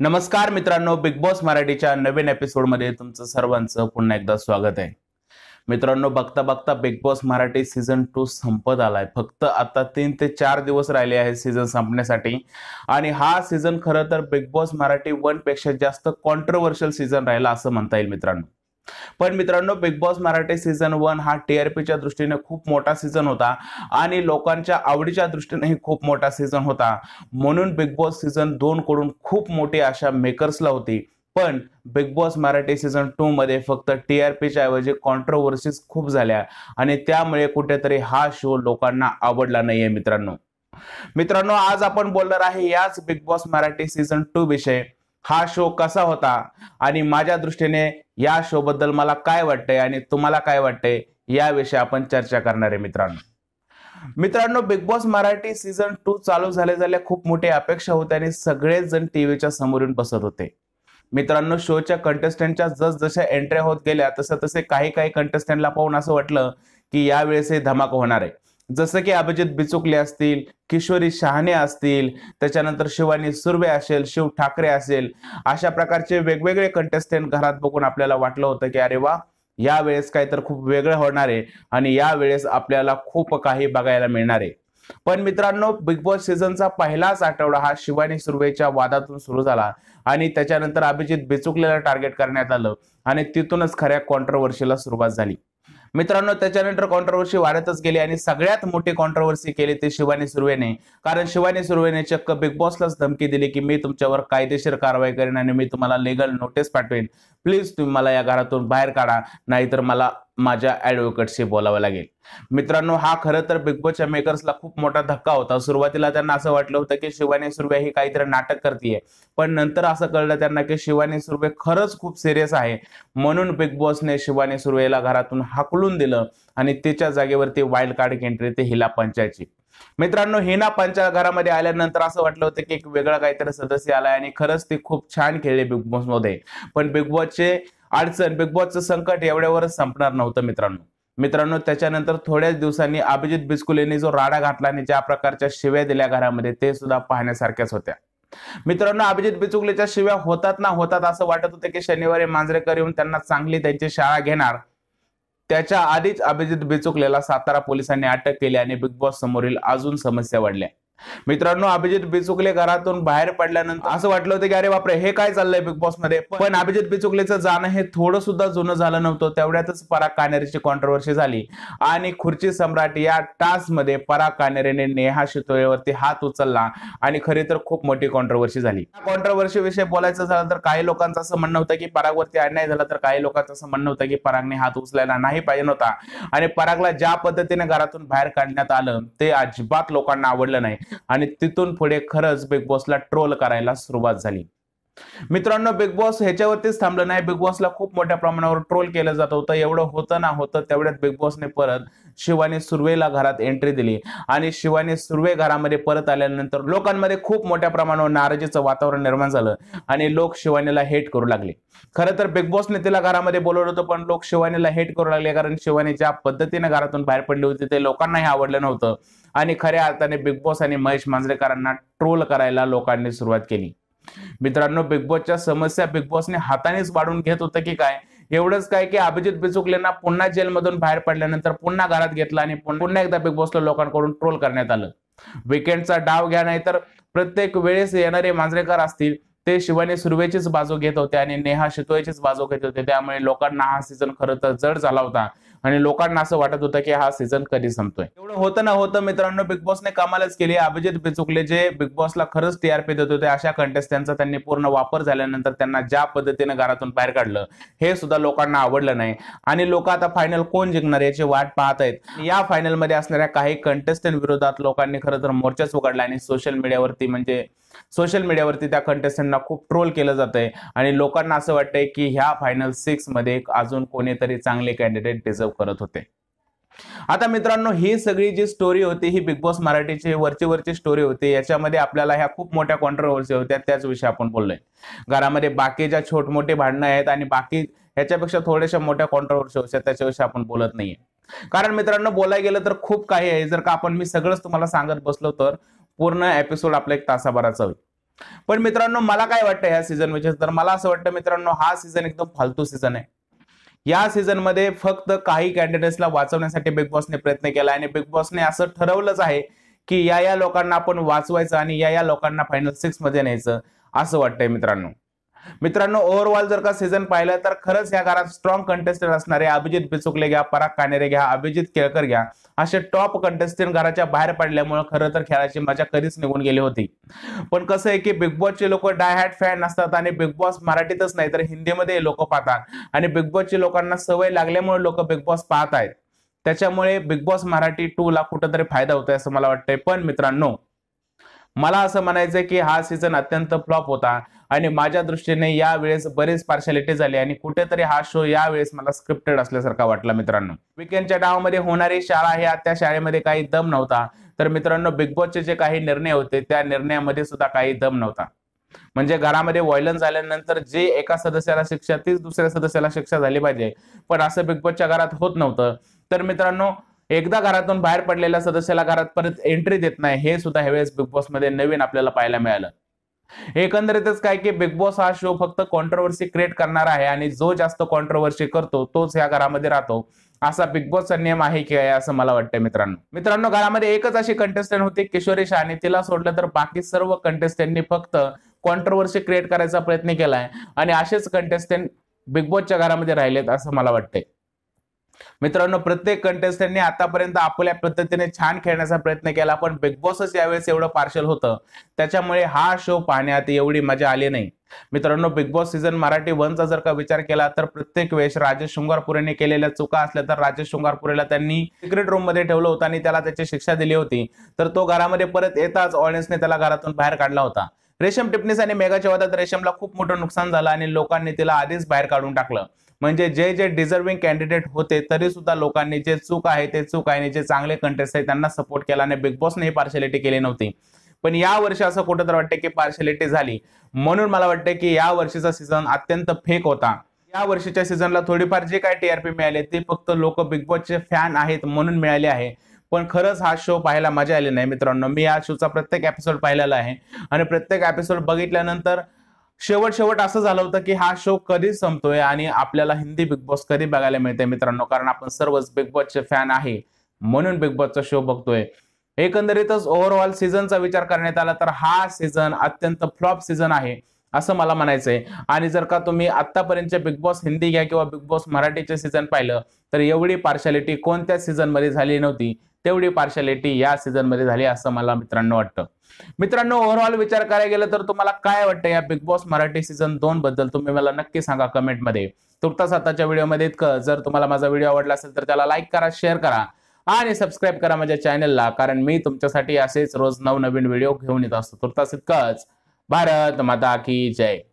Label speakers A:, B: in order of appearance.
A: नमस्कार मित्रांनो Bigg boss मराठीच्या नवीन एपिसोडमध्ये तुमचं सर्वांचं पुन्हा एकदा स्वागत आहे मित्रांनो बघता बघता Bigg Boss Marathi season two संपत आलाय फक्त आता तीन ते चार दिवस राहिले आहेत सीझन संपण्यासाठी आणि हा सीझन खरं तर बिग बॉस मराठी वन पेक्षा जास्त कॉन्ट्रोवर्शियल सीझन राहिला असं म्हणता येईल मित्रांनो पण मित्रांनो Bigg Boss Marathi season one हा टीआरपीच्या दृष्टीने खूप मोठा सीझन होता आणि लोकांच्या आवडीच्या दृष्टीनेही खूप मोठा सीझन होता म्हणून बिग बॉस सीझन दोन कडून खूप मोठी आशा मेकर्सला होती पण Bigg Boss Marathi season two मध्ये फक्त टी आर पीच्या ऐवजी कॉन्ट्रोवर्सीज खूप झाल्या आणि त्यामुळे कुठेतरी हा शो लोकांना आवडला नाहीये मित्रांनो मित्रांनो आज आपण बोलणार आहे याच Bigg Boss Marathi season two विषय हा शो कसा होता आणि माझ्या दृष्टीने या शो बद्दल मला काय वाटतंय आणि तुम्हाला काय वाटतंय याविषयी आपण चर्चा करणार आहे मित्रांनो मित्रांनो Bigg Boss Marathi season two चालू झाले झाल्या खूप मोठी अपेक्षा होते आणि सगळेच जण टीव्हीच्या समोर येऊन बसत होते मित्रांनो शोच्या कंटेस्टंटच्या जस जशा एंट्र्या होत गेल्या तसं तसे काही काही कंटेस्टंटला पाहून असं वाटलं की यावेळेस हे धमाका होणार आहे जसं की अभिजित बिचुकले असतील किशोरी शहाणे असतील त्याच्यानंतर शिवानी सुर्वे असेल शिव ठाकरे असेल अशा प्रकारचे वेगवेगळे कंटेस्टंट घरात बघून आपल्याला वाटलं होतं की अरे वा या वेळेस काय तर खूप वेगळं होणार आहे आणि या वेळेस आपल्याला खूप काही बघायला मिळणार आहे पण मित्रांनो बिग बॉस सीझनचा पहिलाच आठवडा हा शिवानी सुर्वेच्या वादातून सुरू झाला आणि त्याच्यानंतर अभिजित बिचुकलेला टार्गेट करण्यात आलं आणि तिथूनच खऱ्या कॉन्ट्रोवर्शीला सुरुवात झाली मित्रांनो त्याच्यानंतर कॉन्ट्रोवर्सी वाढतच गेली आणि सगळ्यात मोठी कॉन्ट्रोवर्सी केली ते शिवानी सुर्वेने कारण शिवानी सुर्वेने चक्क बिग बॉसलाच धमकी दिली की मी तुमच्यावर कायदेशीर कारवाई करेन आणि मी तुम्हाला लिगल नोटीस पाठवेन प्लीज तुम्ही मला या घरातून बाहेर काढा नाहीतर मला माझ्या ॲडव्होकेटशी बोलावं लागेल मित्रांनो हा खरं तर बिग बॉसच्या मेकर्सला खूप मोठा धक्का होता सुरुवातीला त्यांना असं वाटलं होतं की शिवानी सुर्वे ही काहीतरी नाटक करते पण नंतर असं कळलं त्यांना की शिवानी सुर्वे खरंच खूप सिरियस आहे म्हणून बिग बॉसने शिवानी सुर्वेला घरातून हाकलून दिलं आणि तिच्या जागेवरती वाईल्ड कार्ड एंट्री ते हिला पंचायची मित्रांनो ना पंचा घरामध्ये आल्यानंतर असं वाटलं होतं की एक वेगळा काहीतरी सदस्य आलाय आणि खरंच ते खूप छान खेळले बिग बॉस मध्ये पण बिग बॉसचे अडचण बिग बॉसचं संकट एवढ्यावरच संपणार नव्हतं मित्रांनो मित्रांनो त्याच्यानंतर थोड्याच दिवसांनी अभिजित बिस्कुलेने जो राडा घातला आणि ज्या प्रकारच्या शिव्या दिल्या घरामध्ये ते सुद्धा पाहण्यासारख्याच होत्या मित्रांनो अभिजित बिचुकलेच्या शिव्या होतात ना होतात असं वाटत होतं की शनिवारी मांजरेकर येऊन त्यांना चांगली त्यांची शाळा घेणार त्याच्या आधीच अभिजित बेचुकलेला सातारा पोलिसांनी अटक केली आणि बिग बॉस समोरील अजून समस्या वाढल्या मित्रांनो अभिजित बिचुकले घरातून बाहेर पडल्यानंतर असं वाटलं होतं की अरे बापरे हे काय चाललंय बिग बॉस मध्ये पण अभिजित बिचुकलेचं जाणं हे थोडं सुद्धा जुनं झालं नव्हतं तेवढ्यातच पराग कानेरेची कॉन्ट्रोवर्सी झाली आणि खुर्ची सम्राट या टास्क मध्ये पराग कानेरेने नेहा शितोळेवरती हात उचलला आणि खरी तर खूप मोठी कॉन्ट्रोवर्सी झाली कॉन्ट्रोवर्सी विषय बोलायचं झालं तर काही लोकांचं असं म्हणणं होतं की परागवरती अन्याय झाला तर काही लोकांचं असं म्हणणं होतं की परागने हात उचलायला नाही पाहिजे नव्हता आणि परागला ज्या पद्धतीने घरातून बाहेर काढण्यात आलं ते अजिबात लोकांना आवडलं नाही आणि तिथून पुढे खरंच बिग बॉसला ट्रोल करायला सुरुवात झाली मित्रांनो बिग बॉस ह्याच्यावरतीच थांबलं नाही बिग बॉसला खूप मोठ्या प्रमाणावर ट्रोल केलं जात होतं एवढं होतं ना होतं तेवढ्यात बिग बॉसने परत शिवानी सुर्वेला घरात एंट्री दिली आणि शिवानी सुर्वे घरामध्ये परत आल्यानंतर लोकांमध्ये खूप मोठ्या प्रमाणावर नाराजीचं वातावरण निर्माण झालं आणि लोक शिवानीला हेट करू लागले खरं तर बिग बॉसने तिला घरामध्ये बोलवलं होतं पण लोक शिवानीला हेट करू लागले कारण शिवानी ज्या पद्धतीने घरातून बाहेर पडली होती ते लोकांनाही आवडलं नव्हतं आणि खऱ्या अर्थाने बिग बॉस आणि महेश मांजरेकरांना ट्रोल करायला लोकांनी सुरुवात केली मित्रांनो बिग बॉसच्या समस्या बिग बॉसने हातानेच वाढून घेत होतं की काय एवढंच काय की अभिजित बिचुकलेंना पुन्हा जेलमधून बाहेर पडल्यानंतर पुन्हा घरात घेतला आणि पुन्हा एकदा बिग बॉसला लोकांकडून ट्रोल करण्यात आलं विकेंडचा डाव घ्या नाही तर प्रत्येक वेळेस येणारे मांजरेकर असतील ते शिवाने सुरवेचीच बाजू घेत होते आणि नेहा शितोयचीच बाजू घेत होते त्यामुळे लोकांना हा सीझन खरं तर जड झाला होता आणि लोकांना असं वाटत होतं की हा सीझन कधी संपतोय एवढं होतं ना होतं मित्रांनो बिग बॉसने कामालाच केली अभिजित बिचुकले जे बिग बॉसला खरंच टीआरपी देत होते अशा कंटेस्टंटचा त्यांनी पूर्ण वापर झाल्यानंतर त्यांना ज्या पद्धतीने घरातून बाहेर काढलं हे सुद्धा लोकांना आवडलं नाही आणि लोक आता फायनल कोण जिंकणार याची वाट पाहत आहेत या फायनलमध्ये असणाऱ्या काही कंटेस्टंट विरोधात लोकांनी खरं तर मोर्चाच उघडला आणि सोशल मीडियावरती म्हणजे सोशल मीडियावरती त्या कंटेस्टंटना खूप ट्रोल केलं जात आहे आणि लोकांना असं वाटतंय की ह्या फायनल मध्ये अजून कोणीतरी चांगले कॅन्डिडेट डिझर्व करत होते आता मित्रांनो ही सगळी जी स्टोरी होती ही बिग बॉस मराठीची वरची वरची स्टोरी होती याच्यामध्ये आपल्याला ह्या खूप मोठ्या कॉन्ट्रोवर्सी होत्या त्याच विषयी आपण बोललोय घरामध्ये ज्या छोट मोठे भांडणं आहेत आणि बाकी ह्याच्यापेक्षा थोड्याशा मोठ्या कॉन्ट्रोवर्सी होत्या त्याच्याविषयी आपण बोलत नाहीये कारण मित्रांनो बोलायला गेलं तर खूप काही आहे जर का आपण मी सगळंच तुम्हाला सांगत बसलो तर पूर्ण एपिसोड आपला एक तासाभराचा होईल पण मित्रांनो मला काय वाटतं या सीझन म्हणजे तर मला असं वाटतं मित्रांनो हा सीझन एकदम फालतू सीझन आहे या सीझन मध्ये फक्त काही कॅन्डिडेट्सला वाचवण्यासाठी बिग बॉसने प्रयत्न केला आणि बिग बॉसने असं ठरवलंच आहे की या या लोकांना आपण वाचवायचं आणि या या लोकांना फायनल सिक्स मध्ये न्यायचं असं वाटतंय मित्रांनो मित्रांनो ओव्हरऑल जर का सीझन पाहिलं तर खरंच या घरात स्ट्रॉंग कंटेस्टंट असणारे अभिजित बिचुकले घ्या पराग कानेरे घ्या अभिजित केळकर घ्या असे टॉप कंटेस्टंट घराच्या बाहेर पडल्यामुळे खरं तर खेळाची मजा कधीच निघून गेली होती पण कसं आहे की बिग बॉसचे लोक डाय हॅट फॅन असतात आणि बिग बॉस मराठीतच नाही तर हिंदीमध्ये लोक पाहतात आणि बिग बॉसची लोकांना सवय लागल्यामुळे लोक बिग बॉस पाहत आहेत त्याच्यामुळे बिग बॉस मराठी टू ला कुठंतरी फायदा होतोय असं मला वाटतंय पण मित्रांनो मला असं म्हणायचंय की हा सीझन अत्यंत फ्लॉप होता आणि माझ्या दृष्टीने यावेळेस बरेच पार्शालिटी झाली आणि कुठेतरी हा शो यावेळेस मला स्क्रिप्टेड असल्यासारखा वाटला मित्रांनो विकेंडच्या डावामध्ये होणारी शाळा हे त्या शाळेमध्ये काही दम नव्हता तर मित्रांनो बिग बॉसचे जे काही निर्णय होते त्या निर्णयामध्ये सुद्धा काही दम नव्हता म्हणजे घरामध्ये व्हायलन्स झाल्यानंतर जे एका सदस्याला शिक्षा तीच दुसऱ्या सदस्याला शिक्षा झाली पाहिजे पण असं बिग बॉसच्या घरात होत नव्हतं तर मित्रांनो एकदा घरातून बाहेर पडलेल्या सदस्याला घरात परत एंट्री देत नाही हे सुद्धा ह्यावेळेस बिग बॉसमध्ये नवीन आपल्याला पाहायला मिळालं एकंदरीतच काय की बिग बॉस हा शो फक्त कॉन्ट्रोवर्सी क्रिएट करणार आहे आणि जो जास्त कॉन्ट्रोवर्सी करतो तोच या घरामध्ये राहतो असा बिग बॉसचा नियम आहे की काय असं मला वाटतं मित्रांनो मित्रांनो घरामध्ये एकच अशी कंटेस्टंट होती किशोरी आणि तिला सोडलं तर बाकी सर्व कंटेस्टंटनी फक्त कॉन्ट्रोवर्सी क्रिएट करायचा प्रयत्न केलाय आणि असेच कंटेस्टंट बिग बॉसच्या घरामध्ये राहिलेत असं मला वाटतंय मित्रांनो प्रत्येक कंटेस्टंटने आतापर्यंत आपल्या पद्धतीने छान खेळण्याचा प्रयत्न केला पण बिग बॉसच यावेळेस एवढं पार्शल होतं त्याच्यामुळे हा शो पाहण्यात एवढी मजा आली नाही मित्रांनो बिग बॉस सीझन मराठी वनचा जर का विचार केला तर प्रत्येक वेळेस राजेश शृंगारपुरेने केलेल्या चुका असल्या तर राजेश शृंगारपुरेला त्यांनी सिक्रेट रूम मध्ये ठेवलं होतं आणि त्याला त्याची शिक्षा दिली होती तर तो घरामध्ये परत येताच ऑडियन्सने त्याला घरातून बाहेर काढला होता रेशम टिपणीस आणि मेघाच्या वादात रेशमला खूप मोठं नुकसान झालं आणि लोकांनी तिला आधीच बाहेर काढून टाकलं म्हणजे जे जे डिझर्विंग कॅन्डिडेट होते तरी सुद्धा लोकांनी जे चूक आहे ते चूक आहे जे चांगले कंटेस्ट आहे त्यांना सपोर्ट केला आणि बिग बॉसने ही पार्शलिटी केली नव्हती पण या वर्षी असं कुठं तर वाटतं की पार्शलिटी झाली म्हणून मला वाटतं की या वर्षीचा सीझन अत्यंत फेक होता या वर्षीच्या सीझनला थोडीफार जे काय टीआरपी मिळाले ते फक्त लोक बिग बॉसचे फॅन आहेत म्हणून मिळाले आहे पण खरंच हा शो पाहायला मजा आली नाही मित्रांनो मी या शोचा प्रत्येक एपिसोड पाहिलेला आहे आणि प्रत्येक एपिसोड बघितल्यानंतर शेवट शेवट असं झालं होतं की हा शो कधी संपतोय आणि आपल्याला हिंदी बिग बॉस कधी बघायला मिळते मित्रांनो कारण आपण सर्वच बिग बॉसचे फॅन आहे म्हणून बिग बॉसचा शो बघतोय एकंदरीतच ओव्हरऑल सीझनचा विचार करण्यात आला तर हा सीझन अत्यंत फ्लॉप सीझन आहे असं मला म्हणायचंय आणि जर का तुम्ही आतापर्यंत बिग बॉस हिंदी घ्या किंवा बिग बॉस मराठीचे सीझन पाहिलं तर एवढी पार्शालिटी कोणत्या सीझन मध्ये झाली नव्हती तेवढी पार्शालिटी या सीझनमध्ये झाली असं मला मित्रांनो वाटतं मित्रांनो ओव्हरऑल विचार करायला गेलं तर तुम्हाला काय वाटतं या बिग बॉस मराठी सीझन दोन बद्दल तुम्ही मला नक्की सांगा कमेंटमध्ये तुर्तास आताच्या व्हिडिओमध्ये इतकं जर तुम्हाला माझा व्हिडिओ आवडला असेल तर त्याला लाईक करा शेअर करा आणि सबस्क्राईब करा माझ्या चॅनलला कारण मी तुमच्यासाठी असेच रोज नवनवीन व्हिडिओ घेऊन येत असतो तुर्तास इतकंच भारत माता की जय